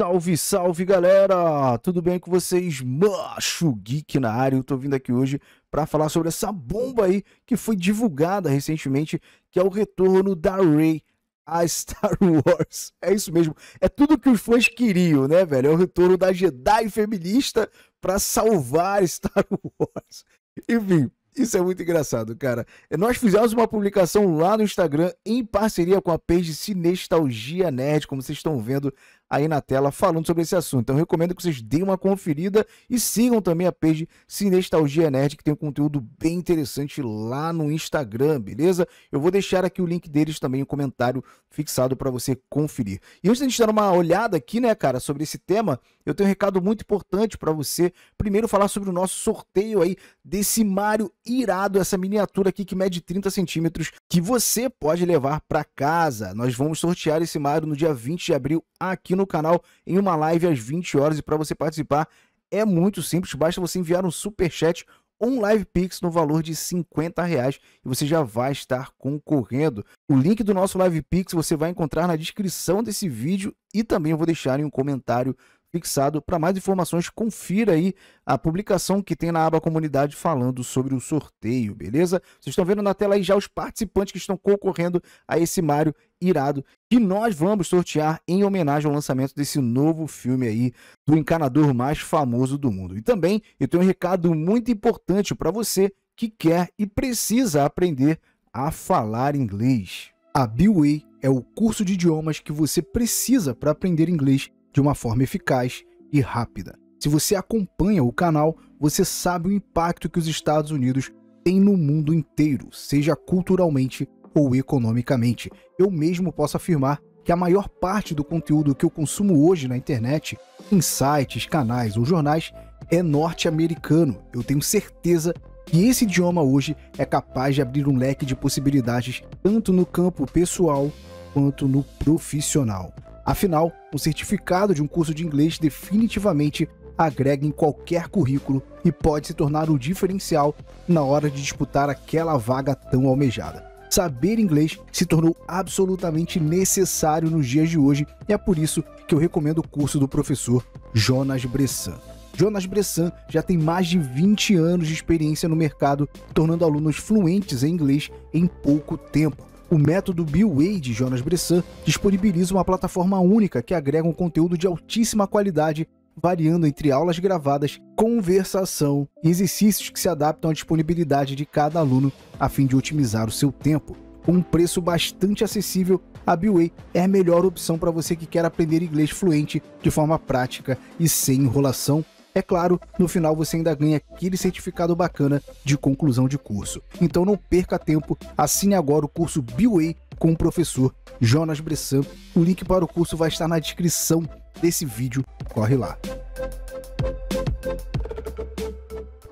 Salve, salve galera! Tudo bem com vocês? Macho Geek na área. Eu tô vindo aqui hoje para falar sobre essa bomba aí que foi divulgada recentemente, que é o retorno da Rey a Star Wars. É isso mesmo. É tudo que os fãs queriam, né, velho? É o retorno da Jedi feminista para salvar Star Wars. Enfim, isso é muito engraçado, cara. É, nós fizemos uma publicação lá no Instagram em parceria com a page Sinestalgia Nerd, como vocês estão vendo aí na tela falando sobre esse assunto. Então eu recomendo que vocês deem uma conferida e sigam também a page Sinestalgia Nerd, que tem um conteúdo bem interessante lá no Instagram, beleza? Eu vou deixar aqui o link deles também, um comentário fixado para você conferir. E antes de a gente dar uma olhada aqui, né, cara, sobre esse tema, eu tenho um recado muito importante para você. Primeiro, falar sobre o nosso sorteio aí desse Mario irado, essa miniatura aqui que mede 30 centímetros, que você pode levar para casa. Nós vamos sortear esse Mario no dia 20 de abril aqui no canal em uma live às 20 horas. E para você participar é muito simples, basta você enviar um super chat um Live Pix no valor de 50 reais e você já vai estar concorrendo. O link do nosso Live Pix você vai encontrar na descrição desse vídeo e também eu vou deixar em um comentário fixado. Para mais informações, confira aí a publicação que tem na aba comunidade falando sobre o sorteio, beleza? Vocês estão vendo na tela aí já os participantes que estão concorrendo a esse Mario irado que nós vamos sortear em homenagem ao lançamento desse novo filme aí do encanador mais famoso do mundo. E também eu tenho um recado muito importante para você que quer e precisa aprender a falar inglês. A Biway é o curso de idiomas que você precisa para aprender inglês de uma forma eficaz e rápida. Se você acompanha o canal, você sabe o impacto que os Estados Unidos têm no mundo inteiro, seja culturalmente ou economicamente. Eu mesmo posso afirmar que a maior parte do conteúdo que eu consumo hoje na internet, em sites, canais ou jornais, é norte-americano. Eu tenho certeza que esse idioma hoje é capaz de abrir um leque de possibilidades tanto no campo pessoal quanto no profissional. Afinal, o certificado de um curso de inglês definitivamente agrega em qualquer currículo e pode se tornar o diferencial na hora de disputar aquela vaga tão almejada. Saber inglês se tornou absolutamente necessário nos dias de hoje e é por isso que eu recomendo o curso do professor Jonas Bressan. Jonas Bressan já tem mais de 20 anos de experiência no mercado, tornando alunos fluentes em inglês em pouco tempo. O método Bill Way de Jonas Bressan disponibiliza uma plataforma única que agrega um conteúdo de altíssima qualidade, variando entre aulas gravadas, conversação e exercícios que se adaptam à disponibilidade de cada aluno a fim de otimizar o seu tempo. Com um preço bastante acessível, a Billway é a melhor opção para você que quer aprender inglês fluente de forma prática e sem enrolação. É claro, no final você ainda ganha aquele certificado bacana de conclusão de curso. Então não perca tempo, assine agora o curso Biway com o professor Jonas Bressan. O link para o curso vai estar na descrição desse vídeo, corre lá.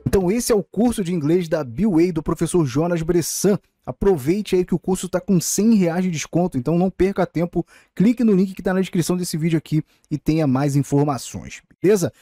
Então esse é o curso de inglês da Biway do professor Jonas Bressan. Aproveite aí que o curso está com 100 reais de desconto, então não perca tempo. Clique no link que está na descrição desse vídeo aqui e tenha mais informações, beleza?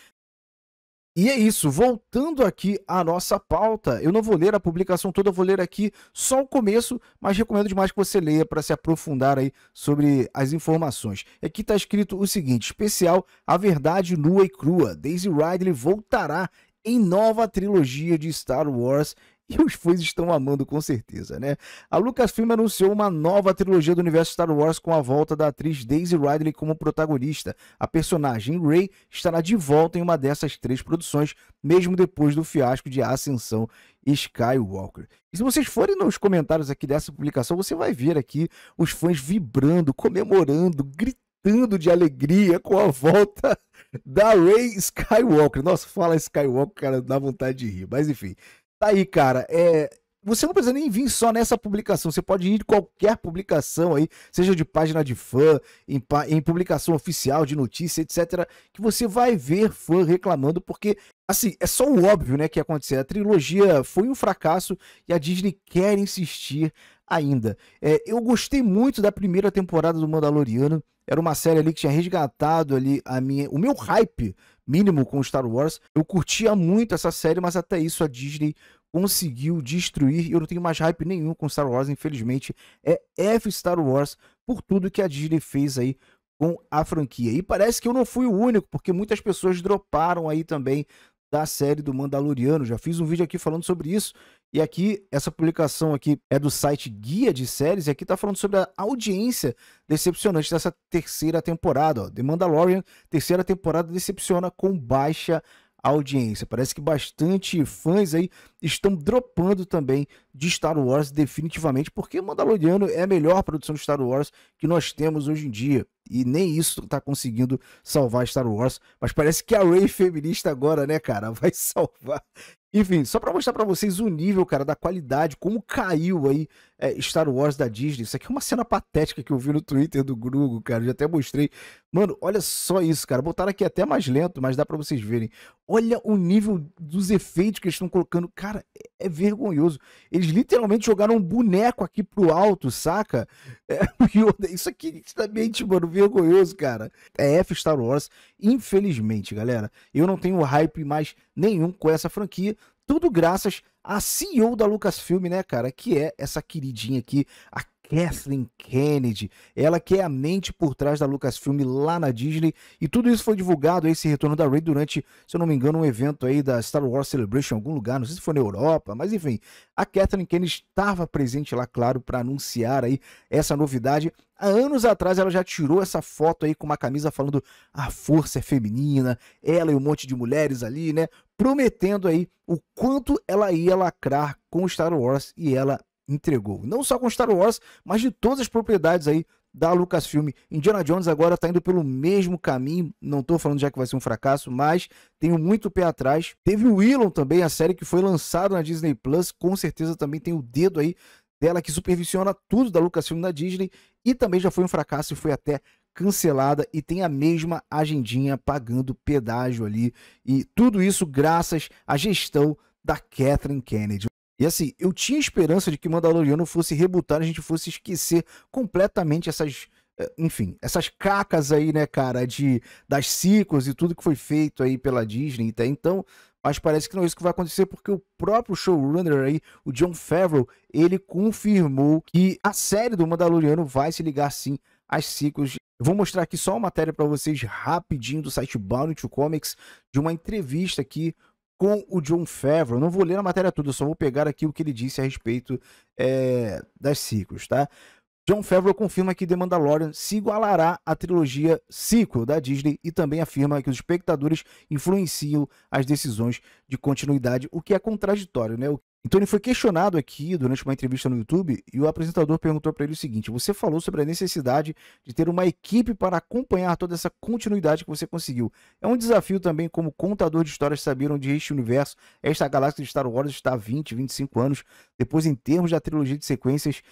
E é isso, voltando aqui à nossa pauta, eu não vou ler a publicação toda, vou ler aqui só o começo, mas recomendo demais que você leia para se aprofundar aí sobre as informações. Aqui está escrito o seguinte: especial A Verdade Nua e Crua. Daisy Ridley voltará em nova trilogia de Star Wars E os fãs estão amando com certeza, né? A Lucasfilm anunciou uma nova trilogia do universo Star Wars com a volta da atriz Daisy Ridley como protagonista. A personagem Rey estará de volta em uma dessas três produções, mesmo depois do fiasco de Ascensão Skywalker. E se vocês forem nos comentários aqui dessa publicação, você vai ver aqui os fãs vibrando, comemorando, gritando de alegria com a volta da Rey Skywalker. Nossa, fala Skywalker, cara, dá vontade de rir, mas enfim. Tá aí, cara. É, você não precisa nem vir só nessa publicação, você pode ir em qualquer publicação aí, seja de página de fã, em, em, publicação oficial de notícia, etc, que você vai ver fã reclamando, porque, assim, é só o óbvio, né, que ia acontecer. A trilogia foi um fracasso e a Disney quer insistir ainda. É, eu gostei muito da primeira temporada do Mandaloriano, era uma série ali que tinha resgatado ali a minha, o meu hype mínimo com Star Wars. Eu curtia muito essa série, mas até isso a Disney conseguiu destruir. Eu não tenho mais hype nenhum com Star Wars, infelizmente. É F Star Wars por tudo que a Disney fez aí com a franquia. E parece que eu não fui o único, porque muitas pessoas droparam aí também da série do Mandaloriano. Já fiz um vídeo aqui falando sobre isso. E aqui, essa publicação aqui é do site Guia de Séries, e aqui está falando sobre a audiência decepcionante dessa terceira temporada. Ó. The Mandalorian, terceira temporada decepciona com baixa audiência. Parece que bastante fãs aí estão dropando também de Star Wars definitivamente, porque Mandaloriano é a melhor produção de Star Wars que nós temos hoje em dia. E nem isso tá conseguindo salvar Star Wars, mas parece que a Rey é feminista agora, né, cara, vai salvar. Enfim, só para mostrar para vocês o nível, cara, da qualidade, como caiu aí é, Star Wars da Disney. Isso aqui é uma cena patética que eu vi no Twitter do Grugo, cara. Eu já até mostrei. Mano, olha só isso, cara. Botaram aqui até mais lento, mas dá para vocês verem. Olha o nível dos efeitos que eles estão colocando. Cara, é, é vergonhoso. Eles literalmente jogaram um boneco aqui pro alto, saca? É, isso aqui é nitidamente, mano, vergonhoso, cara. É F Star Wars. Infelizmente, galera, eu não tenho hype mais nenhum com essa franquia. Tudo graças à CEO da Lucasfilm, né, cara? Que é essa queridinha aqui, a Kathleen Kennedy, ela que é a mente por trás da Lucasfilm lá na Disney, e tudo isso foi divulgado, esse retorno da Rey durante, se eu não me engano, um evento aí da Star Wars Celebration em algum lugar, não sei se foi na Europa, mas enfim, a Kathleen Kennedy estava presente lá, claro, para anunciar aí essa novidade. Há anos atrás ela já tirou essa foto aí com uma camisa falando a força é feminina, ela e um monte de mulheres ali, né? Prometendo aí o quanto ela ia lacrar com Star Wars e ela entregou. Não só com Star Wars, mas de todas as propriedades aí da Lucasfilm. Indiana Jones agora está indo pelo mesmo caminho. Não estou falando já que vai ser um fracasso, mas tenho muito pé atrás. Teve o Elon também, a série que foi lançada na Disney Plus. Com certeza também tem o dedo aí dela que supervisiona tudo da Lucasfilm na Disney. E também já foi um fracasso e foi até cancelada e tem a mesma agendinha pagando pedágio ali. E tudo isso graças à gestão da Catherine Kennedy. E assim, eu tinha esperança de que Mandaloriano fosse rebutar, a gente fosse esquecer completamente essas, eh, enfim, essas cacas aí, né, cara, de das sequels e tudo que foi feito aí pela Disney até então, mas parece que não é isso que vai acontecer porque o próprio showrunner aí, o John Favreau, ele confirmou que a série do Mandaloriano vai se ligar sim às sequels. Eu vou mostrar aqui só uma matéria para vocês rapidinho do site Bounty Comics de uma entrevista aqui com o John Favreau. Não vou ler a matéria toda, só vou pegar aqui o que ele disse a respeito é, das ciclos, tá? John Favreau confirma que The Mandalorian se igualará à trilogia sequel da Disney e também afirma que os espectadores influenciam as decisões de continuidade, o que é contraditório, né? Então ele foi questionado aqui durante uma entrevista no YouTube e o apresentador perguntou para ele o seguinte: você falou sobre a necessidade de ter uma equipe para acompanhar toda essa continuidade que você conseguiu. É um desafio também como contador de histórias saber onde este universo, esta galáxia de Star Wars está há 20, 25 anos depois em termos da trilogia de sequências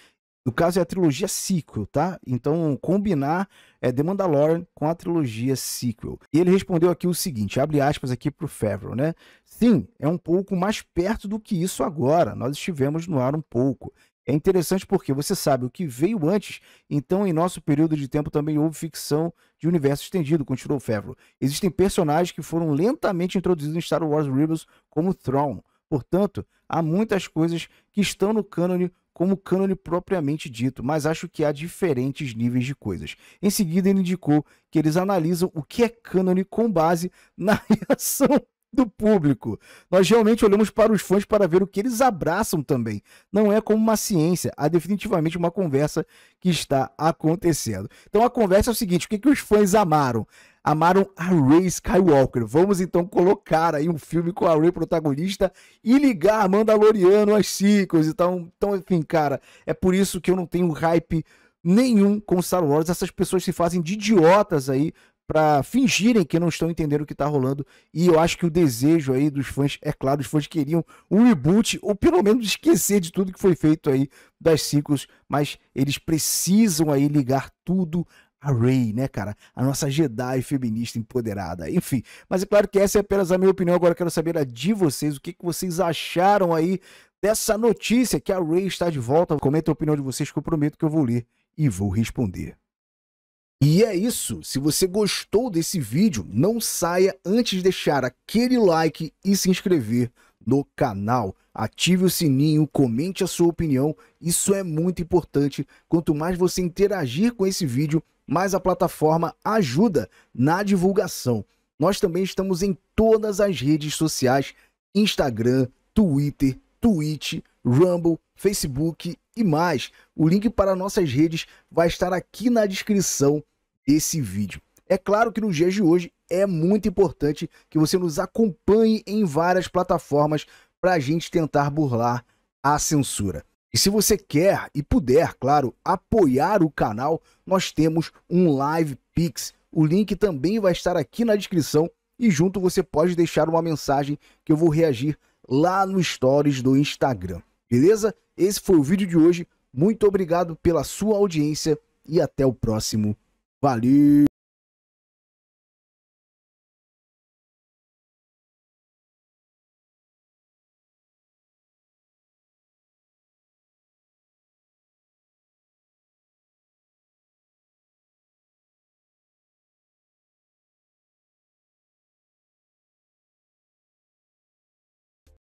no caso é a trilogia sequel, tá? Então combinar é The Mandalorian com a trilogia sequel. E ele respondeu aqui o seguinte, abre aspas aqui pro Favreau, né? Sim, é um pouco mais perto do que isso agora. Nós estivemos no ar um pouco. É interessante porque você sabe o que veio antes, então em nosso período de tempo também houve ficção de universo estendido, continuou Favreau. Existem personagens que foram lentamente introduzidos em Star Wars Rebels, como Thrawn. Portanto, há muitas coisas que estão no cânone como cânone propriamente dito, mas acho que há diferentes níveis de coisas. Em seguida, ele indicou que eles analisam o que é cânone com base na reação do público. Nós realmente olhamos para os fãs para ver o que eles abraçam também. Não é como uma ciência, há definitivamente uma conversa que está acontecendo. Então a conversa é o seguinte: o que, que os fãs amaram? amaram a Ray Skywalker. Vamos então colocar aí um filme com a Ray protagonista e ligar Mandaloriano às sequels. Então, então, enfim, cara, é por isso que eu não tenho hype nenhum com Star Wars. Essas pessoas se fazem de idiotas aí para fingirem que não estão entendendo o que está rolando. E eu acho que o desejo aí dos fãs, é claro, os fãs queriam um reboot ou pelo menos esquecer de tudo que foi feito aí das sequels, mas eles precisam aí ligar tudo a Ray, né, cara? A nossa Jedi feminista empoderada. Enfim, mas é claro que essa é apenas a minha opinião. Agora quero saber a de vocês, o que, que vocês acharam aí dessa notícia que a Ray está de volta. Comenta a opinião de vocês que eu prometo que eu vou ler e vou responder. E é isso. Se você gostou desse vídeo, não saia antes de deixar aquele like e se inscrever no canal. Ative o sininho, comente a sua opinião, isso é muito importante. Quanto mais você interagir com esse vídeo, mas a plataforma ajuda na divulgação. Nós também estamos em todas as redes sociais: Instagram, Twitter, Twitch, Rumble, Facebook e mais. O link para nossas redes vai estar aqui na descrição desse vídeo. É claro que nos dias de hoje é muito importante que você nos acompanhe em várias plataformas para a gente tentar burlar a censura. E se você quer e puder, claro, apoiar o canal, nós temos um Live Pix. O link também vai estar aqui na descrição e junto você pode deixar uma mensagem que eu vou reagir lá no stories do Instagram. Beleza? Esse foi o vídeo de hoje. Muito obrigado pela sua audiência e até o próximo. Valeu!